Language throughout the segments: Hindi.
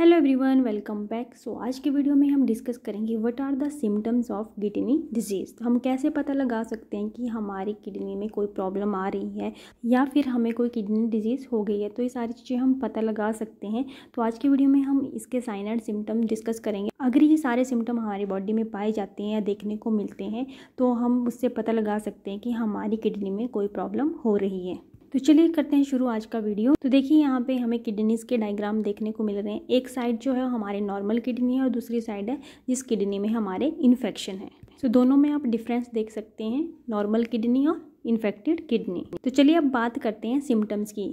hello everyone welcome back so आज की वीडियो में हम डिस्कस करेंगे what are the symptoms of kidney disease तो हम कैसे पता लगा सकते हैं कि हमारी किडनी में कोई प्रॉब्लम आ रही है या फिर हमें कोई किडनी डिजीज़ हो गई है तो ये सारी चीज़ें हम पता लगा सकते हैं तो आज की वीडियो में हम इसके साइन एंड सिम्टम डिस्कस करेंगे अगर ये सारे सिम्टम हमारी बॉडी में पाए जाते हैं या देखने को मिलते हैं तो हम उससे पता लगा सकते हैं कि हमारी किडनी में कोई प्रॉब्लम हो रही है तो चलिए करते हैं शुरू आज का वीडियो तो देखिए यहाँ पे हमें किडनीज के डायग्राम देखने को मिल रहे हैं एक साइड जो है हमारे नॉर्मल किडनी है और दूसरी साइड है जिस किडनी में हमारे इन्फेक्शन है तो दोनों में आप डिफरेंस देख सकते हैं नॉर्मल किडनी और इन्फेक्टेड किडनी तो चलिए अब बात करते हैं सिम्टम्स की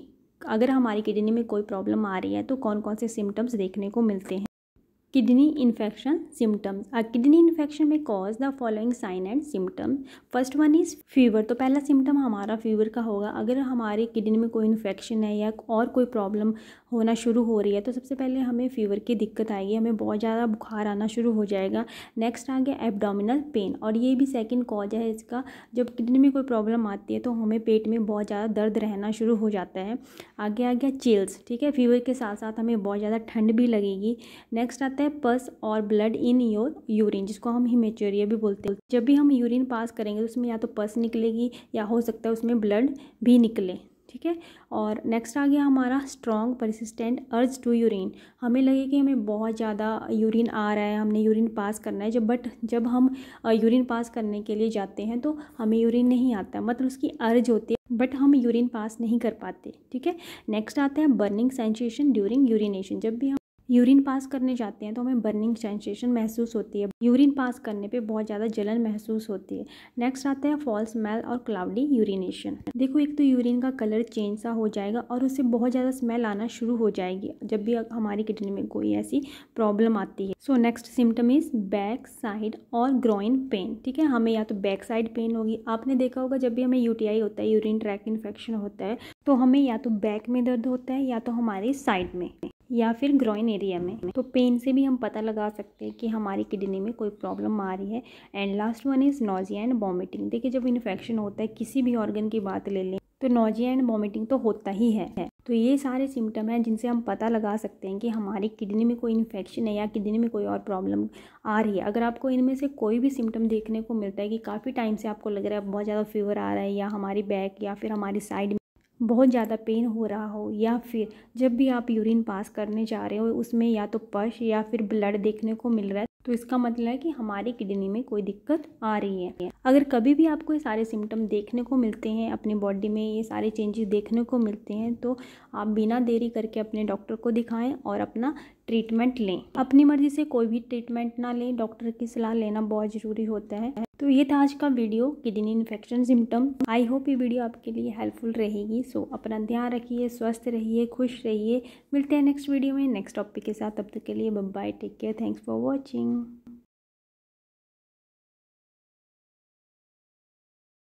अगर हमारी किडनी में कोई प्रॉब्लम आ रही है तो कौन कौन से सिम्टम्स देखने को मिलते हैं kidney infection symptoms a kidney infection में cause the following sign and symptoms first one is fever तो पहला सिम्टम हमारा फीवर का होगा अगर हमारे किडनी में कोई इन्फेक्शन है या और कोई प्रॉब्लम होना शुरू हो रही है तो सबसे पहले हमें फीवर की दिक्कत आएगी हमें बहुत ज़्यादा बुखार आना शुरू हो जाएगा नेक्स्ट आ गया एबडामिनल पेन और ये भी सेकेंड कॉज है इसका जब किडनी में कोई प्रॉब्लम आती है तो हमें पेट में बहुत ज़्यादा दर्द रहना शुरू हो जाता है आगे आ गया चिल्स ठीक है फीवर के साथ साथ हमें बहुत ज़्यादा ठंड भी लगेगी नेक्स्ट आता है है पस और ब्लड इन योर यूरिन जिसको हम हिमेचोरिया भी बोलते हैं जब भी हम यूरिन पास करेंगे तो उसमें या तो पस निकलेगी या हो सकता है उसमें ब्लड भी निकले ठीक है और नेक्स्ट आ गया हमारा strong persistent urge to urine हमें लगे कि हमें बहुत ज़्यादा यूरिन आ रहा है हमने यूरिन पास करना है जब बट जब हम यूरिन पास करने के लिए जाते हैं तो हमें यूरिन नहीं आता मतलब उसकी अर्ज होती है बट हम यूरिन पास नहीं कर पाते ठीक है नेक्स्ट आता है बर्निंग सेंचुएशन ड्यूरिंग यूरिनेशन जब भी हम यूरिन पास करने जाते हैं तो हमें बर्निंग सेंसेशन महसूस होती है यूरिन पास करने पे बहुत ज़्यादा जलन महसूस होती है नेक्स्ट आता है फॉल्स स्मेल और क्लाउडी यूरिनेशन देखो एक तो यूरिन का कलर चेंज सा हो जाएगा और उससे बहुत ज़्यादा स्मेल आना शुरू हो जाएगी जब भी हमारी किडनी में कोई ऐसी प्रॉब्लम आती है so next symptom is back side और ग्रोइन पेन ठीक है हमें या तो बैक साइड पेन होगी आपने देखा होगा जब भी हमें यूटीआई होता है यूरिन ट्रैक इन्फेक्शन होता है तो हमें या तो बैक में दर्द होता है या तो हमारे साइड में या फिर ग्रोइन एरिया में तो पेन से भी हम पता लगा सकते हैं कि हमारी किडनी में कोई प्रॉब्लम आ रही है and last one is nausea and vomiting देखिए जब इन्फेक्शन होता है किसी भी ऑर्गन की बात ले लें तो नोजिया एंड वॉमिटिंग तो होता ही है तो ये सारे सिम्टम हैं जिनसे हम पता लगा सकते हैं कि हमारी किडनी में कोई इन्फेक्शन है या किडनी में कोई और प्रॉब्लम आ रही है अगर आपको इनमें से कोई भी सिम्टम देखने को मिलता है कि काफ़ी टाइम से आपको लग रहा है बहुत ज़्यादा फीवर आ रहा है या हमारी बैक या फिर हमारी साइड बहुत ज़्यादा पेन हो रहा हो या फिर जब भी आप यूरिन पास करने जा रहे हो उसमें या तो पश या फिर ब्लड देखने को मिल रहा है तो इसका मतलब है कि हमारी किडनी में कोई दिक्कत आ रही है अगर कभी भी आपको ये सारे सिम्टम देखने को मिलते हैं अपनी बॉडी में ये सारे चेंजेस देखने को मिलते हैं तो आप बिना देरी करके अपने डॉक्टर को दिखाएं और अपना ट्रीटमेंट लें अपनी मर्ज़ी से कोई भी ट्रीटमेंट ना लें डॉक्टर की सलाह लेना बहुत ज़रूरी होता है तो ये था आज का video kidney infection symptom I hope ये वीडियो आपके लिए हेल्पफुल रहेगी सो so, अपना ध्यान रखिए स्वस्थ रहिए खुश रहिए मिलते हैं नेक्स्ट वीडियो में नेक्स्ट टॉपिक के साथ तब तक के लिए bye take care thanks for watching